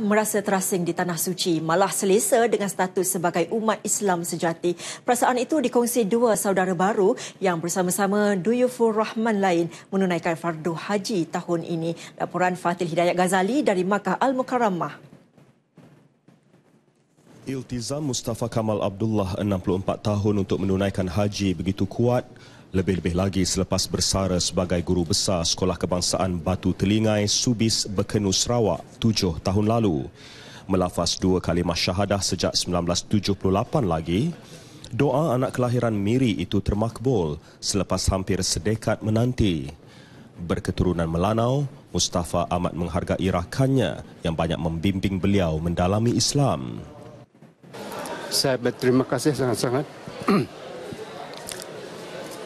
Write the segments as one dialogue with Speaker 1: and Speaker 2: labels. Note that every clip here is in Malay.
Speaker 1: merasa terasing di tanah suci malah selesa dengan status sebagai umat Islam sejati. Perasaan itu dikongsi dua saudara baru yang bersama-sama Duyuful Rahman lain menunaikan fardu haji tahun ini. Laporan Fatil Hidayat Ghazali dari Makkah Al-Mukarramah. Iltizam Mustafa Kamal Abdullah 64 tahun untuk menunaikan haji begitu kuat lebih-lebih lagi selepas bersara sebagai guru besar Sekolah Kebangsaan Batu Telingai Subis Bekenu Sarawak 7 tahun lalu. Melafaz dua kalimah syahadah sejak 1978 lagi, doa anak kelahiran Miri itu termakbul selepas hampir sedekat menanti. Berketurunan Melanau, Mustafa amat menghargai rakannya yang banyak membimbing beliau mendalami Islam saya berterima kasih sangat-sangat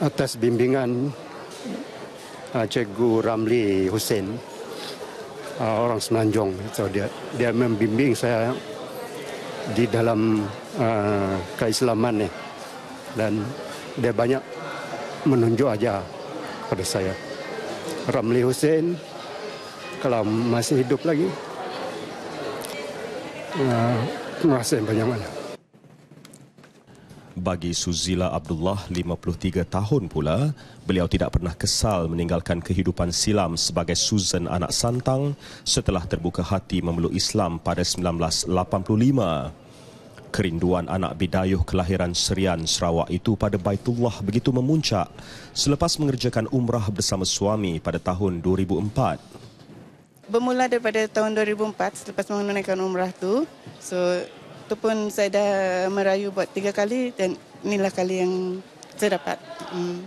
Speaker 2: atas bimbingan uh, Cikgu Ramli Hussein ah, orang Semenanjung so, dia dia membimbing saya di dalam uh, keislaman ni dan dia banyak menunjuk aja pada saya Ramli Hussein kalau masih hidup lagi uh, terima kasih banyak-banyak
Speaker 1: bagi Suzila Abdullah 53 tahun pula beliau tidak pernah kesal meninggalkan kehidupan silam sebagai Susan anak santang setelah terbuka hati memeluk Islam pada 1985 kerinduan anak bidayuh kelahiran Serian Sarawak itu pada Baitullah begitu memuncak selepas mengerjakan umrah bersama suami pada tahun 2004
Speaker 3: bermula daripada tahun 2004 selepas menunaikan umrah tu so tu pun saya dah merayu buat tiga kali dan inilah kali yang saya dapat. Hmm.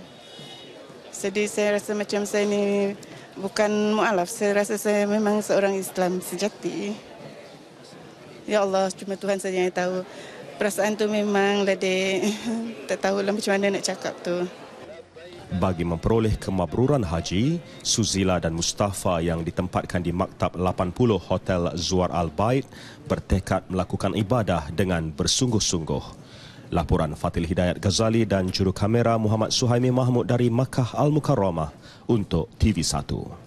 Speaker 3: Jadi saya rasa macam saya ni bukan mu'alaf. Saya rasa saya memang seorang Islam sejati. Ya Allah, cuma Tuhan saja yang tahu. Perasaan tu memang ledek. Tak tahu lah macam mana nak cakap tu
Speaker 1: bagi memperoleh kemabruran haji Suzila dan Mustafa yang ditempatkan di maktab 80 Hotel Zuar Al Bait bertekad melakukan ibadah dengan bersungguh-sungguh. Laporan Fatil Hidayat Ghazali dan juru kamera Muhammad Suhaimi Mahmud dari Makkah Al Mukarramah untuk TV1.